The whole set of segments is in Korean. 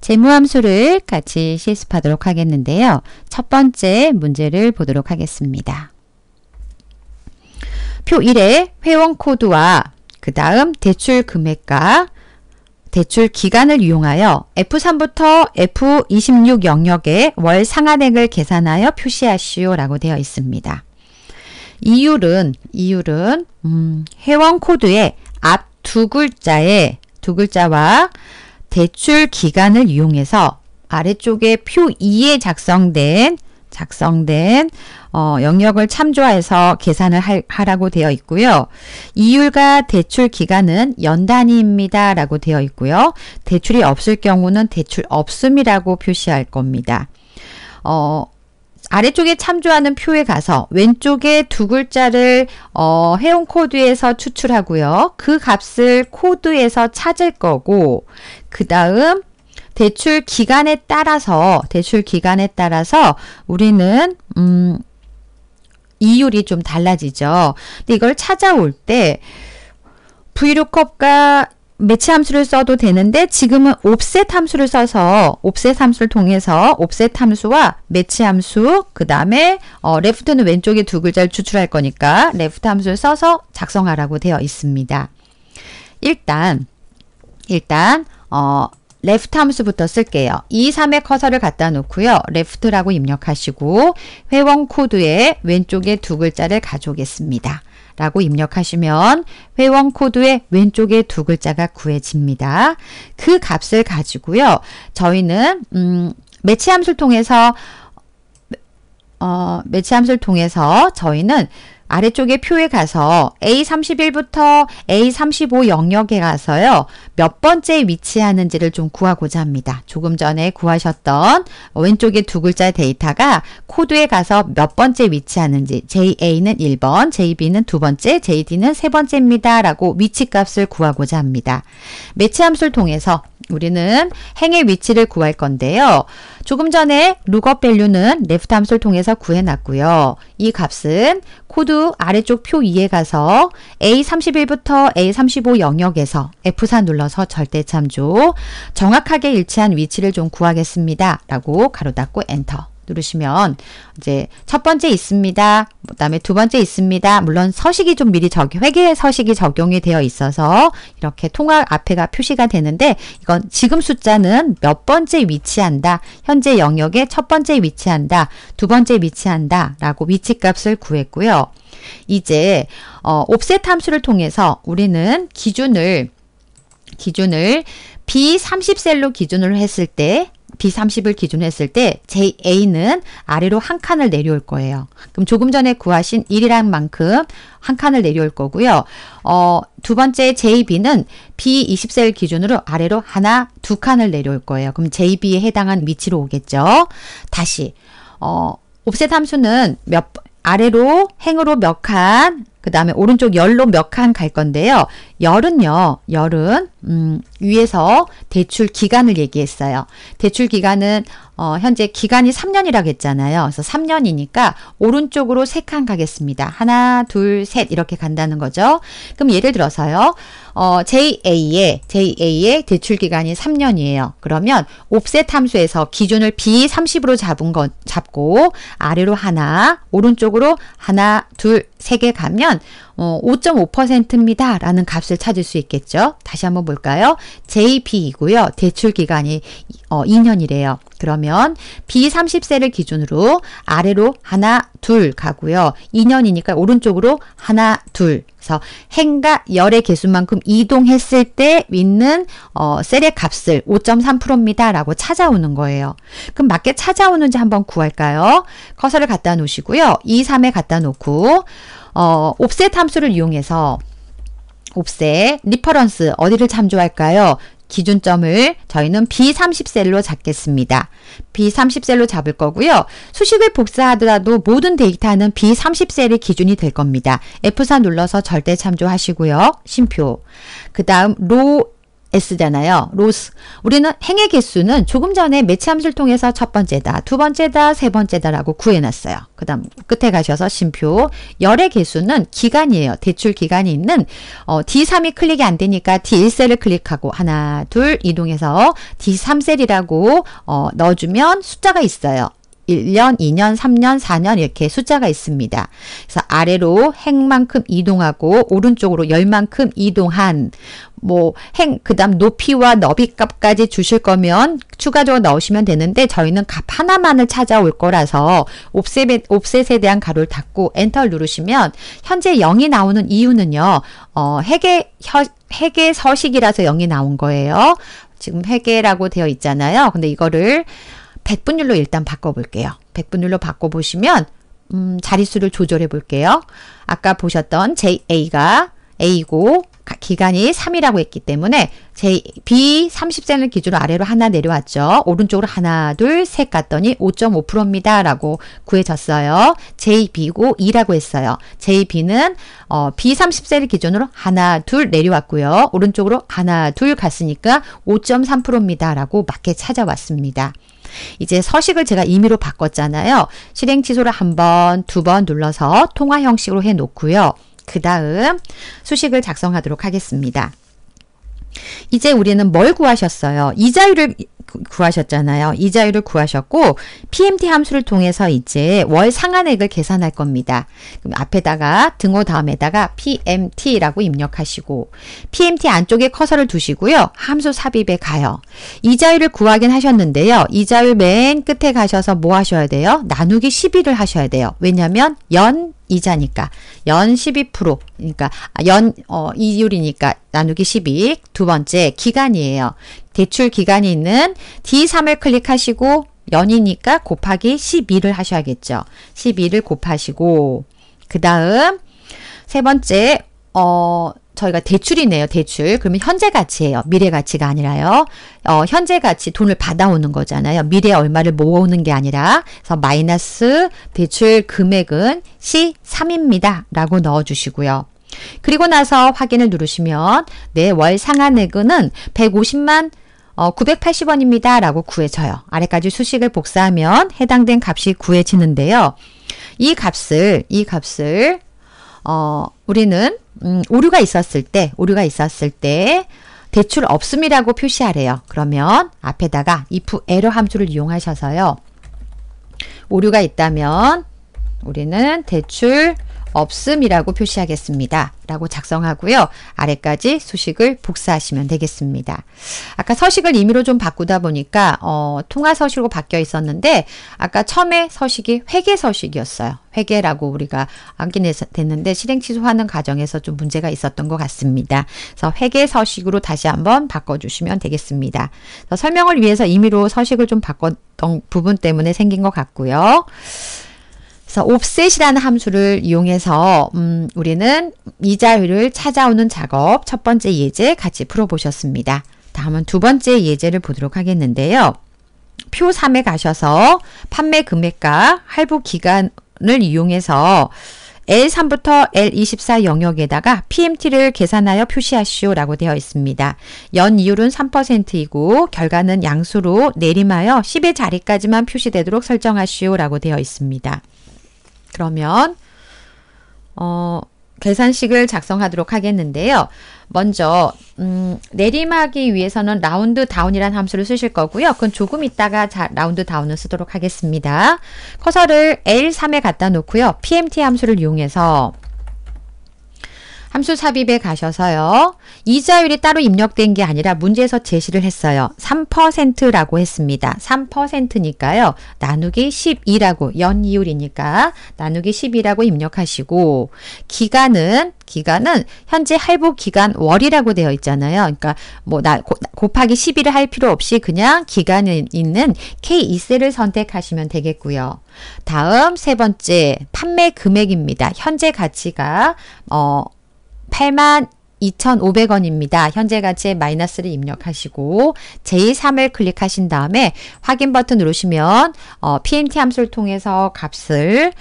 재무함수를 같이 실습하도록 하겠는데요. 첫 번째 문제를 보도록 하겠습니다. 표 1에 회원 코드와 그 다음 대출 금액과 대출 기간을 이용하여 F3부터 F26 영역의 월 상한액을 계산하여 표시하시오 라고 되어 있습니다. 이율은 이율은 음, 회원 코드의 앞 두 글자에 두 글자와 대출 기간을 이용해서 아래쪽에 표 2에 작성된 작성된 어, 영역을 참조해서 계산을 할, 하라고 되어 있고요. 이율과 대출 기간은 연 단위입니다. 라고 되어 있고요. 대출이 없을 경우는 대출 없음이라고 표시할 겁니다. 어, 아래쪽에 참조하는 표에 가서 왼쪽에 두 글자를 어, 회원 코드에서 추출하고요. 그 값을 코드에서 찾을 거고 그 다음 대출 기간에 따라서 대출 기간에 따라서 우리는 음 이율이 좀 달라지죠. 근데 이걸 찾아올 때브이 o o 과 매치 함수를 써도 되는데 지금은 옵셋 함수를 써서 옵셋 함수를 통해서 옵셋 함수와 매치 함수 그 다음에 어, 레프트는 왼쪽에 두 글자를 추출할 거니까 레프트 함수를 써서 작성하라고 되어 있습니다. 일단 일단 어, left 함수부터 쓸게요. 2, 3의 커서를 갖다 놓고요. left라고 입력하시고 회원 코드의 왼쪽에 두 글자를 가져오겠습니다. 라고 입력하시면 회원 코드의 왼쪽에 두 글자가 구해집니다. 그 값을 가지고요. 저희는 음, 매치 함수를 통해서 어, 매치 함수를 통해서 저희는 아래쪽에 표에 가서 A31부터 A35 영역에 가서요. 몇 번째 위치하는지를 좀 구하고자 합니다. 조금 전에 구하셨던 왼쪽에 두 글자 데이터가 코드에 가서 몇 번째 위치하는지 JA는 1번, JB는 두 번째, JD는 세 번째입니다. 라고 위치값을 구하고자 합니다. 매치 함수를 통해서 우리는 행의 위치를 구할 건데요. 조금 전에 룩업 밸류는 레프트 함수를 통해서 구해놨고요. 이 값은 코드 아래쪽 표 2에 가서 A31부터 A35 영역에서 F4 눌러서 절대참조 정확하게 일치한 위치를 좀 구하겠습니다. 라고 가로 닫고 엔터 누르시면 이제 첫 번째 있습니다. 그다음에 두 번째 있습니다. 물론 서식이 좀 미리 적용, 회계 서식이 적용이 되어 있어서 이렇게 통합 앞에가 표시가 되는데 이건 지금 숫자는 몇 번째 위치한다. 현재 영역에 첫 번째 위치한다. 두 번째 위치한다. 라고 위치값을 구했고요. 이제 어, 옵셋 함수를 통해서 우리는 기준을 기준을 B30셀로 기준을 했을 때 B30을 기준 했을 때 JA는 아래로 한 칸을 내려올 거예요. 그럼 조금 전에 구하신 1이란 만큼 한 칸을 내려올 거고요. 어, 두 번째 JB는 B20셀 기준으로 아래로 하나, 두 칸을 내려올 거예요. 그럼 JB에 해당한 위치로 오겠죠. 다시 어, 옵셋 함수는 몇 아래로 행으로 몇 칸, 그 다음에 오른쪽 열로 몇 칸 갈 건데요. 열은요. 열은 음, 위에서 대출 기간을 얘기했어요. 대출 기간은 어, 현재 기간이 3년이라고 했잖아요. 그래서 3년이니까 오른쪽으로 3칸 가겠습니다. 하나, 둘, 셋 이렇게 간다는 거죠. 그럼 예를 들어서요. 어, JA의 JA의 대출 기간이 3년이에요. 그러면 옵셋 함수에서 기준을 B30으로 잡은 건 잡고 아래로 하나, 오른쪽으로 하나, 둘, 세에 가면 어, 5.5%입니다. 라는 값을 찾을 수 있겠죠. 다시 한번 볼까요? j p 이고요 대출 기간이 어, 2년이래요. 그러면 B30세를 기준으로 아래로 하나, 둘 가고요. 2년이니까 오른쪽으로 하나, 둘. 그래서 행과 열의 개수만큼 이동했을 때 있는 어, 셀의 값을 5.3%입니다. 라고 찾아오는 거예요. 그럼 맞게 찾아오는지 한번 구할까요? 커서를 갖다 놓으시고요. 2, 3에 갖다 놓고 어, 옵셋 함수를 이용해서 옵셋 리퍼런스 어디를 참조할까요? 기준점을 저희는 B30셀로 잡겠습니다. B30셀로 잡을 거고요. 수식을 복사하더라도 모든 데이터는 B30셀이 기준이 될 겁니다. F4 눌러서 절대 참조하시고요. 심표. 그 다음 로 S잖아요. 로스. 우리는 행의 개수는 조금 전에 매치함수를 통해서 첫 번째다, 두 번째다, 세 번째다라고 구해놨어요. 그 다음 끝에 가셔서 심표. 열의 개수는 기간이에요. 대출 기간이 있는 어, D3이 클릭이 안 되니까 D1셀을 클릭하고 하나, 둘 이동해서 D3셀이라고 어, 넣어주면 숫자가 있어요. 1년, 2년, 3년, 4년 이렇게 숫자가 있습니다. 그래서 아래로 행만큼 이동하고 오른쪽으로 열만큼 이동한 뭐 행, 그 다음 높이와 너비 값까지 주실 거면 추가적으로 넣으시면 되는데 저희는 값 하나만을 찾아올 거라서 옵셋에, 옵셋에 대한 가로를 닫고 엔터를 누르시면 현재 0이 나오는 이유는요. 어, 핵의, 혀, 핵의 서식이라서 0이 나온 거예요. 지금 회계라고 되어 있잖아요. 근데 이거를 백분율로 일단 바꿔볼게요. 백분율로 바꿔보시면 음, 자릿수를 조절해 볼게요. 아까 보셨던 JA가 A고 기간이 3이라고 했기 때문에 제 B 30센을 기준으로 아래로 하나 내려왔죠. 오른쪽으로 하나 둘 셋 갔더니 5.5%입니다. 라고 구해졌어요. JB고 2라고 했어요. JB는 어, B 30센을 기준으로 하나 둘 내려왔고요. 오른쪽으로 하나 둘 갔으니까 5.3%입니다. 라고 맞게 찾아왔습니다. 이제 서식을 제가 임의로 바꿨잖아요. 실행 취소를 한 번, 두 번 눌러서 통화 형식으로 해 놓고요. 그 다음 수식을 작성하도록 하겠습니다. 이제 우리는 뭘 구하셨어요? 이자율을 구하셨잖아요. 이자율을 구하셨고 PMT 함수를 통해서 이제 월 상한액을 계산할 겁니다. 그럼 앞에다가 등호 다음에다가 PMT라고 입력하시고 PMT 안쪽에 커서를 두시고요. 함수 삽입에 가요. 이자율을 구하긴 하셨는데요. 이자율 맨 끝에 가셔서 뭐 하셔야 돼요? 나누기 1 1를 하셔야 돼요. 왜냐하면 연 이자니까 연 12% 그러니까 아, 연 어, 이율이니까 나누기 12. 두 번째 기간이에요. 대출 기간이 있는 D3을 클릭하시고 연이니까 곱하기 12를 하셔야겠죠. 12를 곱하시고 그 다음 세 번째 어 저희가 대출이네요. 대출. 그러면 현재 가치예요. 미래 가치가 아니라요. 어, 현재 가치 돈을 받아오는 거잖아요. 미래 얼마를 모으는 게 아니라 그래서 마이너스 대출 금액은 C3입니다. 라고 넣어주시고요. 그리고 나서 확인을 누르시면 내 월 상한액은 150만 어, 980원입니다. 라고 구해져요. 아래까지 수식을 복사하면 해당된 값이 구해지는데요. 이 값을, 이 값을, 어, 우리는, 음, 오류가 있었을 때, 오류가 있었을 때, 대출 없음이라고 표시하래요. 그러면 앞에다가 if error 함수를 이용하셔서요. 오류가 있다면 우리는 대출 없음이라고 표시하겠습니다. 라고 작성하고요. 아래까지 수식을 복사하시면 되겠습니다. 아까 서식을 임의로 좀 바꾸다 보니까 어, 통화 서식으로 바뀌어 있었는데 아까 처음에 서식이 회계 서식이었어요. 회계라고 우리가 암기됐는데 실행 취소하는 과정에서 좀 문제가 있었던 것 같습니다. 그래서 회계 서식으로 다시 한번 바꿔주시면 되겠습니다. 설명을 위해서 임의로 서식을 좀 바꿨던 부분 때문에 생긴 것 같고요. 그래서 offset이라는 함수를 이용해서 음, 우리는 이자율을 찾아오는 작업 첫 번째 예제 같이 풀어보셨습니다. 다음은 두 번째 예제를 보도록 하겠는데요. 표 3에 가셔서 판매 금액과 할부 기간을 이용해서 L3부터 L24 영역에다가 PMT를 계산하여 표시하시오라고 되어 있습니다. 연 이율은 3%이고 결과는 양수로 내림하여 10의 자리까지만 표시되도록 설정하시오라고 되어 있습니다. 그러면 어, 계산식을 작성하도록 하겠는데요. 먼저 음, 내림하기 위해서는 라운드 다운이란 함수를 쓰실 거고요. 그건 조금 있다가 자, 라운드 다운을 쓰도록 하겠습니다. 커서를 L3에 갖다 놓고요. PMT 함수를 이용해서 함수 삽입에 가셔서요. 이자율이 따로 입력된 게 아니라 문제에서 제시를 했어요. 3%라고 했습니다. 3%니까요. 나누기 12라고 연이율이니까 나누기 12라고 입력하시고 기간은 기간은 현재 할부 기간 월이라고 되어 있잖아요. 그러니까 뭐 나, 곱하기 12를 할 필요 없이 그냥 기간에 있는 K2세를 선택하시면 되겠고요. 다음 세 번째 판매 금액입니다. 현재 가치가 어8 2,500원입니다. 현재 가치에 마이너스를 입력하시고 제3을 클릭하신 다음에 확인 버튼 누르시면 어, PMT 함수를 통해서 값을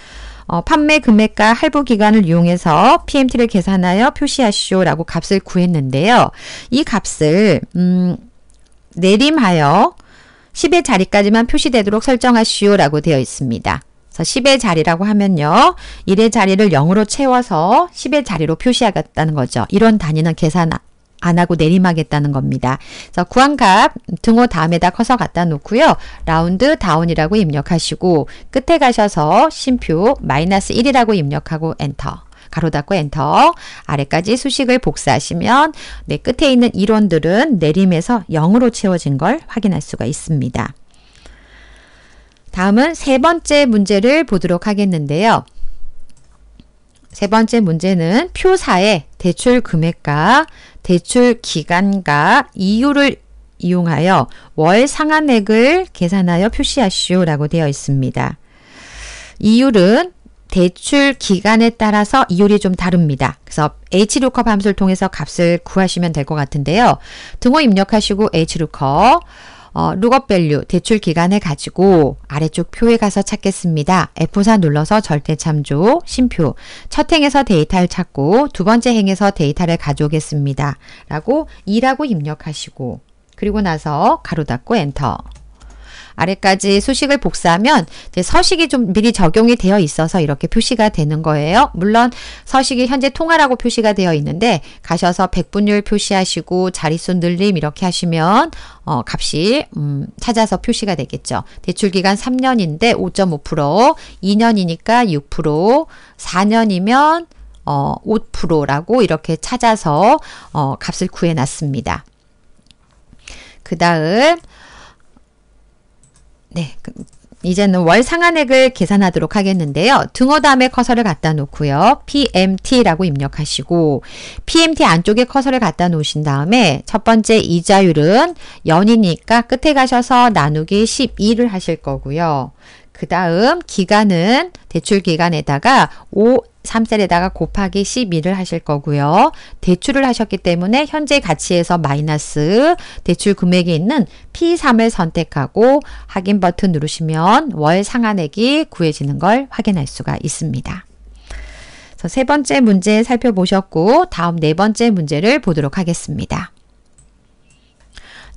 어, 판매 금액과 할부 기간을 이용해서 PMT를 계산하여 표시하시오라고 값을 구했는데요. 이 값을 음, 내림하여 10의 자리까지만 표시되도록 설정하시오라고 되어 있습니다. 자, 10의 자리라고 하면요. 1의 자리를 0으로 채워서 10의 자리로 표시하겠다는 거죠. 이런 단위는 계산 안 하고 내림하겠다는 겁니다. 그래서 구한값 등호 다음에다 커서 갖다 놓고요. 라운드 다운이라고 입력하시고 끝에 가셔서 심표 마이너스 1이라고 입력하고 엔터. 가로 닫고 엔터 아래까지 수식을 복사하시면 네, 끝에 있는 일원들은 내림에서 0으로 채워진 걸 확인할 수가 있습니다. 다음은 세 번째 문제를 보도록 하겠는데요. 세 번째 문제는 표사의 대출 금액과 대출 기간과 이유를 이용하여 월 상한액을 계산하여 표시하시오 라고 되어 있습니다. 이율은 대출 기간에 따라서 이율이 좀 다릅니다. 그래서 H루컵 함수를 통해서 값을 구하시면 될 것 같은데요. 등호 입력하시고 H루컵 어, 룩업 밸류 대출 기간을 가지고 아래쪽 표에 가서 찾겠습니다. F4 눌러서 절대 참조, 심표, 첫 행에서 데이터를 찾고 두 번째 행에서 데이터를 가져오겠습니다. 라고 2라고 입력하시고 그리고 나서 가로 닫고 엔터. 아래까지 수식을 복사하면 서식이 좀 미리 적용이 되어 있어서 이렇게 표시가 되는 거예요. 물론 서식이 현재 통화라고 표시가 되어 있는데 가셔서 백분율 표시하시고 자릿수 늘림 이렇게 하시면 어, 값이 음, 찾아서 표시가 되겠죠. 대출 기간 3년인데 5.5%, 2년이니까 6%, 4년이면 어, 5%라고 이렇게 찾아서 어, 값을 구해놨습니다. 그 다음 네. 그, 이제는 월 상한액을 계산하도록 하겠는데요. 등호 다음에 커서를 갖다 놓고요. PMT라고 입력하시고 PMT 안쪽에 커서를 갖다 놓으신 다음에 첫 번째 이자율은 연이니까 끝에 가셔서 나누기 12를 하실 거고요. 그 다음 기간은 대출 기간에다가 3셀에다가 곱하기 12를 하실 거고요. 대출을 하셨기 때문에 현재 가치에서 마이너스 대출 금액이 있는 P3을 선택하고 확인 버튼 누르시면 월 상한액이 구해지는 걸 확인할 수가 있습니다. 세 번째 문제 살펴보셨고 다음 네 번째 문제를 보도록 하겠습니다.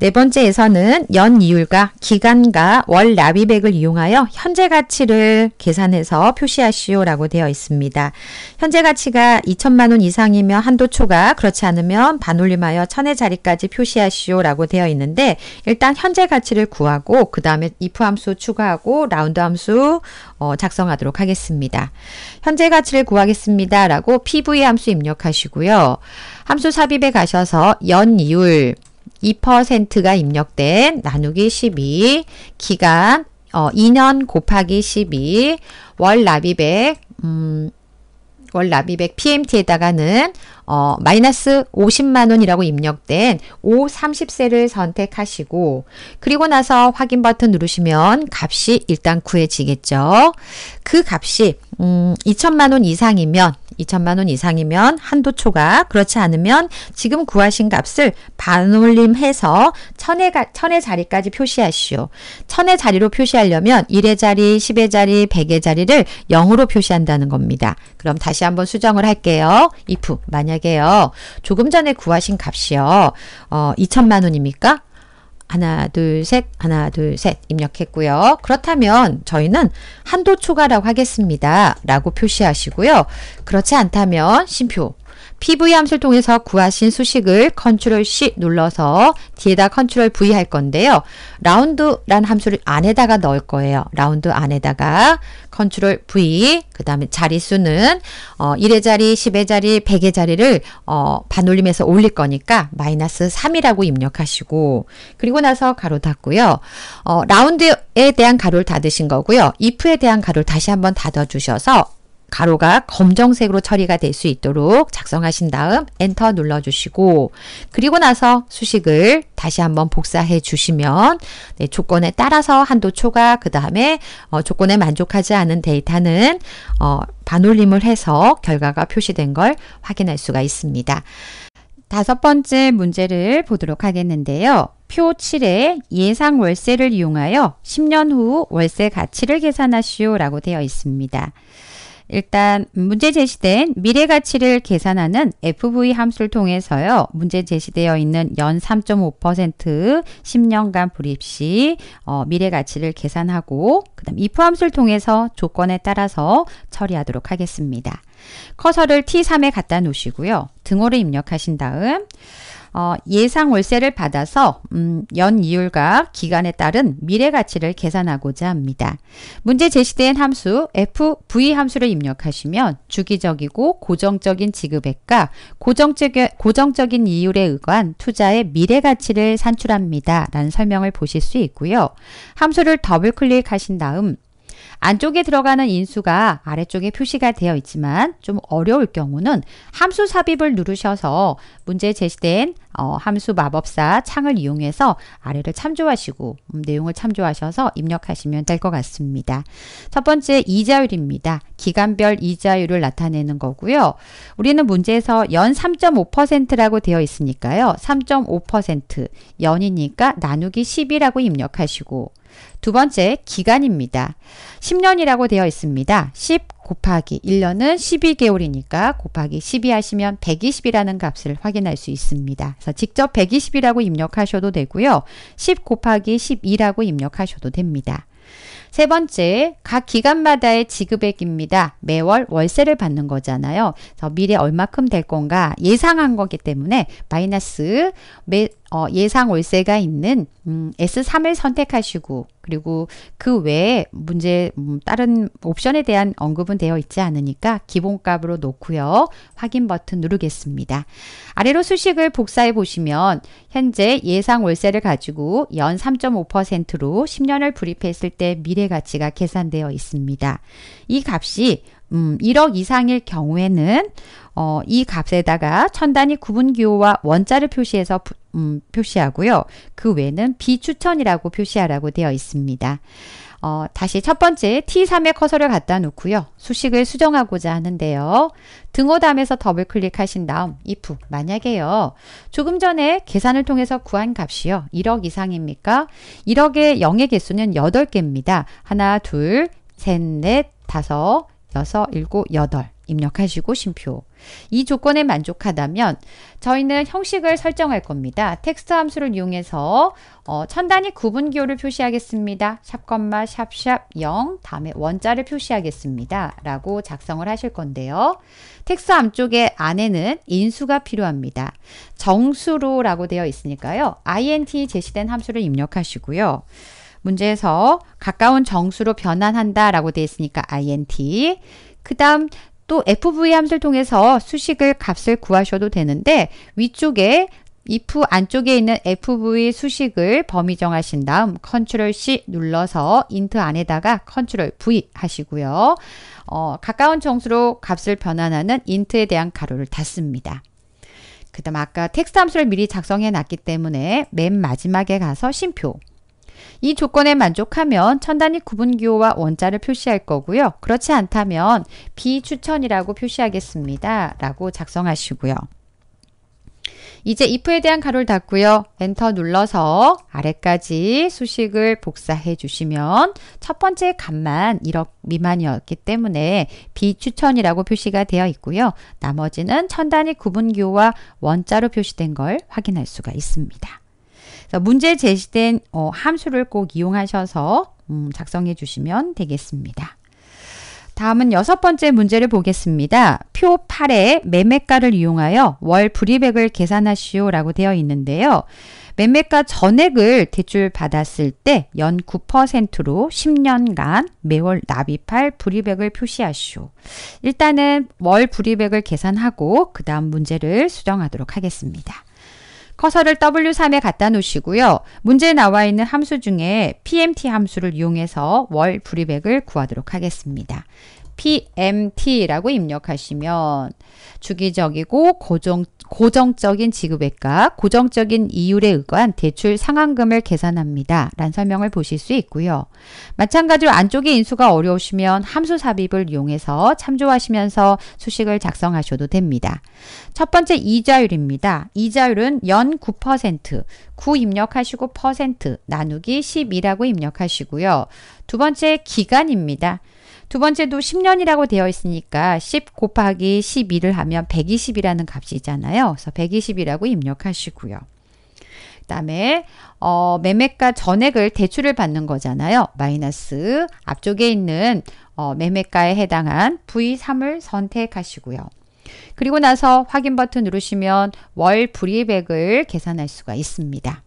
네 번째에서는 연 이율과 기간과 월 납입액을 이용하여 현재 가치를 계산해서 표시하시오라고 되어 있습니다. 현재 가치가 2천만 원 이상이며 한도 초과 그렇지 않으면 반올림하여 천의 자리까지 표시하시오라고 되어 있는데 일단 현재 가치를 구하고 그 다음에 if 함수 추가하고 라운드 함수 어, 작성하도록 하겠습니다. 현재 가치를 구하겠습니다라고 PV 함수 입력하시고요. 함수 삽입에 가셔서 연 이율 2%가 입력된 나누기 12 기간 어, 2년 곱하기 12월 납입액 음, 월 납입액 PMT에다가는 어, 마이너스 50만원이라고 입력된 5, 30세를 선택하시고 그리고 나서 확인 버튼 누르시면 값이 일단 구해지겠죠. 그 값이 음, 2천만원 이상이면 2천만 원 이상이면 한도 초과, 그렇지 않으면 지금 구하신 값을 반올림해서 천의, 가, 천의 자리까지 표시하시오. 천의 자리로 표시하려면 1의 자리, 10의 자리, 100의 자리를 0으로 표시한다는 겁니다. 그럼 다시 한번 수정을 할게요. if 만약에요. 조금 전에 구하신 값이요. 어, 2천만 원입니까? 하나 둘셋 하나 둘셋 입력했고요. 그렇다면 저희는 한도 초과라고 하겠습니다. 라고 표시하시고요. 그렇지 않다면 심표 PV 함수를 통해서 구하신 수식을 컨트롤 C 눌러서 뒤에다 컨트롤 V 할 건데요. 라운드란 함수를 안에다가 넣을 거예요. 라운드 안에다가 컨트롤 V 그 다음에 자리수는 어, 1의 자리, 10의 자리, 100의 자리를 어, 반올림해서 올릴 거니까 마이너스 3이라고 입력하시고 그리고 나서 가로 닫고요. 어, 라운드에 대한 가로를 닫으신 거고요. if에 대한 가로를 다시 한번 닫아주셔서 가로가 검정색으로 처리가 될 수 있도록 작성하신 다음 엔터 눌러주시고 그리고 나서 수식을 다시 한번 복사해 주시면 네, 조건에 따라서 한도 초과 그 다음에 어, 조건에 만족하지 않은 데이터는 어, 반올림을 해서 결과가 표시된 걸 확인할 수가 있습니다. 다섯 번째 문제를 보도록 하겠는데요. 표 7에 예상 월세를 이용하여 10년 후 월세 가치를 계산하시오 라고 되어 있습니다. 일단 문제 제시된 미래 가치를 계산하는 FV 함수를 통해서요. 문제 제시되어 있는 연 3.5% 10년간 불입 시 어, 미래 가치를 계산하고 그다음 if 함수를 통해서 조건에 따라서 처리하도록 하겠습니다. 커서를 T3에 갖다 놓으시고요. 등호를 입력하신 다음 어, 예상 월세를 받아서 음, 연 이율과 기간에 따른 미래 가치를 계산하고자 합니다. 문제 제시된 함수 FV 함수를 입력하시면 주기적이고 고정적인 지급액과 고정적, 고정적인 이율에 의한 투자의 미래 가치를 산출합니다. 라는 설명을 보실 수 있고요. 함수를 더블 클릭하신 다음 안쪽에 들어가는 인수가 아래쪽에 표시가 되어 있지만 좀 어려울 경우는 함수 삽입을 누르셔서 문제 에 제시된 어, 함수 마법사 창을 이용해서 아래를 참조하시고 음, 내용을 참조하셔서 입력하시면 될 것 같습니다. 첫 번째 이자율입니다. 기간별 이자율을 나타내는 거고요. 우리는 문제에서 연 3.5%라고 되어 있으니까요. 3.5% 연이니까 나누기 10이라고 입력하시고 두 번째, 기간입니다. 10년이라고 되어 있습니다. 10 곱하기 1년은 12개월이니까 곱하기 12 하시면 120이라는 값을 확인할 수 있습니다. 그래서 직접 120이라고 입력하셔도 되고요. 10 곱하기 12라고 입력하셔도 됩니다. 세 번째, 각 기간마다의 지급액입니다. 매월 월세를 받는 거잖아요. 그래서 미래 얼마큼 될 건가 예상한 거기 때문에 마이너스 매, 어, 예상 월세가 있는 음, S3을 선택하시고 그리고 그 외에 문제 음, 다른 옵션에 대한 언급은 되어 있지 않으니까 기본값으로 놓고요. 확인 버튼 누르겠습니다. 아래로 수식을 복사해 보시면 현재 예상 월세를 가지고 연 3.5%로 10년을 불입했을 때 미래 가치가 계산되어 있습니다. 이 값이 음, 1억 이상일 경우에는 어, 이 값에다가 천단위 구분기호와 원자를 표시해서 부, 음, 표시하고요. 그 외는 에 비추천이라고 표시하라고 되어 있습니다. 어, 다시 첫 번째 T3의 커서를 갖다 놓고요. 수식을 수정하고자 하는데요. 등호담에서 더블 클릭하신 다음 if 만약에요. 조금 전에 계산을 통해서 구한 값이요. 1억 이상입니까? 1억의 0의 개수는 8개입니다. 하나, 둘, 셋, 넷, 다섯, 여섯, 일곱, 여덟 입력하시고 심표. 이 조건에 만족하다면 저희는 형식을 설정할 겁니다. 텍스트 함수를 이용해서 어, 천 단위 구분 기호를 표시하겠습니다. 샵 샵샵 0 다음에 원자를 표시하겠습니다. 라고 작성을 하실 건데요. 텍스트 함 쪽에 안에는 인수가 필요합니다. 정수로 라고 되어 있으니까요. int 제시된 함수를 입력하시고요. 문제에서 가까운 정수로 변환한다 라고 되어 있으니까 int 그 다음 또 fv 함수를 통해서 수식을 값을 구하셔도 되는데 위쪽에 if 안쪽에 있는 fv 수식을 범위 정하신 다음 컨트롤 C 눌러서 int 안에다가 컨트롤 V 하시고요. 어, 가까운 정수로 값을 변환하는 int에 대한 가로를 닫습니다. 그 다음 아까 텍스트 함수를 미리 작성해 놨기 때문에 맨 마지막에 가서 심표 이 조건에 만족하면 천단위 구분기호와 원자를 표시할 거고요. 그렇지 않다면 비추천이라고 표시하겠습니다. 라고 작성하시고요. 이제 if에 대한 가로를 닫고요. 엔터 눌러서 아래까지 수식을 복사해 주시면 첫 번째 값만 1억 미만이었기 때문에 비추천이라고 표시가 되어 있고요. 나머지는 천단위 구분기호와 원자로 표시된 걸 확인할 수가 있습니다. 문제 제시된 어, 함수를 꼭 이용하셔서 음, 작성해 주시면 되겠습니다. 다음은 여섯 번째 문제를 보겠습니다. 표 8에 매매가를 이용하여 월 불이백을 계산하시오 라고 되어 있는데요. 매매가 전액을 대출받았을 때 연 9%로 10년간 매월 납입할 불이백을 표시하시오. 일단은 월 불이백을 계산하고 그 다음 문제를 수정하도록 하겠습니다. 커서를 W3에 갖다 놓으시고요. 문제에 나와 있는 함수 중에 PMT 함수를 이용해서 월 불이백을 구하도록 하겠습니다. PMT라고 입력하시면 주기적이고 고정, 고정적인 지급액과 고정적인 이율에 의거한 대출 상환금을 계산합니다. 라는 설명을 보실 수 있고요. 마찬가지로 안쪽에 인수가 어려우시면 함수 삽입을 이용해서 참조하시면서 수식을 작성하셔도 됩니다. 첫 번째 이자율입니다. 이자율은 연 9%, 9 입력하시고 퍼센트 나누기 10이라고 입력하시고요. 두 번째 기간입니다. 두 번째도 10년이라고 되어 있으니까 10 곱하기 12를 하면 120이라는 값이잖아요. 그래서 120이라고 입력하시고요. 그다음에 어, 매매가 전액을 대출을 받는 거잖아요. 마이너스 앞쪽에 있는 어, 매매가에 해당한 V3을 선택하시고요. 그리고 나서 확인 버튼 누르시면 월 불이익액을 계산할 수가 있습니다.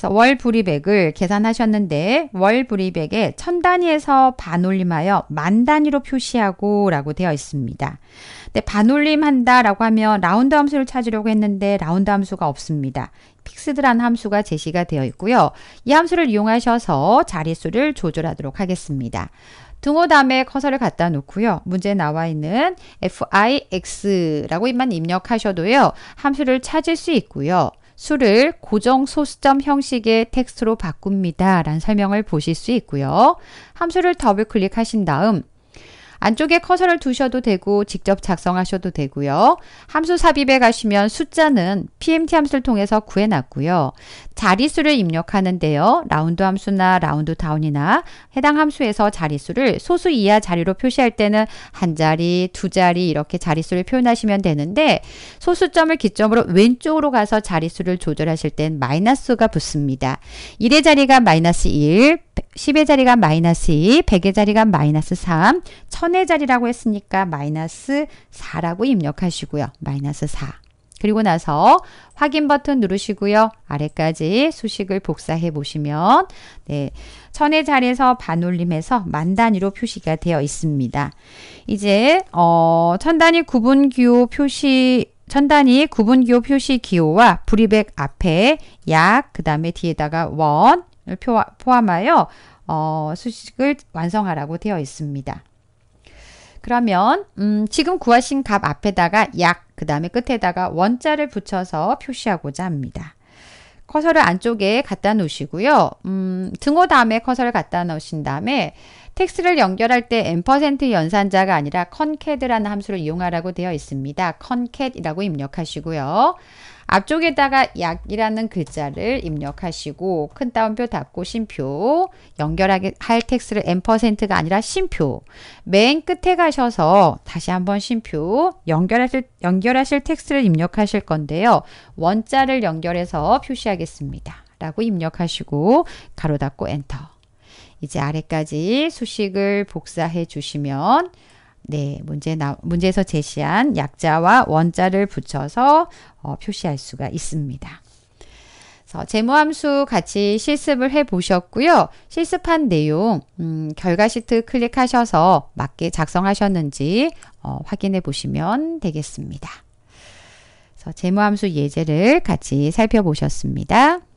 그래서 월 불이백을 계산하셨는데 월 불이백에 천 단위에서 반올림하여 만 단위로 표시하고 라고 되어 있습니다. 근 반올림한다 라고 하면 라운드 함수를 찾으려고 했는데 라운드 함수가 없습니다. 픽스드란 함수가 제시가 되어 있고요. 이 함수를 이용하셔서 자릿수를 조절하도록 하겠습니다. 등호 다음에 커서를 갖다 놓고요. 문제 나와 있는 fix라고만 입 입력하셔도요. 함수를 찾을 수 있고요. 수를 고정 소수점 형식의 텍스트로 바꿉니다. 라는 설명을 보실 수 있고요. 함수를 더블 클릭하신 다음 안쪽에 커서를 두셔도 되고 직접 작성하셔도 되고요. 함수 삽입에 가시면 숫자는 PMT 함수를 통해서 구해놨고요. 자릿수를 입력하는데요. 라운드 함수나 라운드 다운이나 해당 함수에서 자릿수를 소수 이하 자리로 표시할 때는 한 자리, 두 자리 이렇게 자릿수를 표현하시면 되는데 소수점을 기점으로 왼쪽으로 가서 자릿수를 조절하실 땐 마이너스가 붙습니다. 1의 자리가 마이너스 1, 10의 자리가 마이너스 2, 100의 자리가 마이너스 3, 1000의 자리라고 했으니까 마이너스 4라고 입력하시고요. 마이너스 4. 그리고 나서 확인 버튼 누르시고요. 아래까지 수식을 복사해 보시면 네, 천의 자리에서 반올림해서 만 단위로 표시가 되어 있습니다. 이제 어, 천 단위 구분 기호 표시 천 단위 구분 기호 표시 기호와 불이백 앞에 약, 그 다음에 뒤에다가 원, 포함하여 어, 수식을 완성하라고 되어 있습니다. 그러면 음, 지금 구하신 값 앞에다가 약, 그 다음에 끝에다가 원자를 붙여서 표시하고자 합니다. 커서를 안쪽에 갖다 놓으시고요. 음, 등호 다음에 커서를 갖다 놓으신 다음에 텍스를 연결할 때 n% 연산자가 아니라 concat라는 함수를 이용하라고 되어 있습니다. concat이라고 입력하시고요. 앞쪽에다가 약이라는 글자를 입력하시고 큰 따옴표 닫고 심표 연결하게 할 텍스트를 n%가 아니라 심표 맨 끝에 가셔서 다시 한번 심표 연결하실 연결하실 텍스트를 입력하실 건데요. 원자를 연결해서 표시하겠습니다. 라고 입력하시고 가로 닫고 엔터 이제 아래까지 수식을 복사해 주시면 네, 문제 나, 문제에서 제시한 약자와 원자를 붙여서 어, 표시할 수가 있습니다. 그래함수 같이 실습을 해 보셨고요. 실습한 내용 음, 결과 시트 클릭하셔서 맞게 작성하셨는지 어, 확인해 보시면 되겠습니다. 그래함수 예제를 같이 살펴보셨습니다.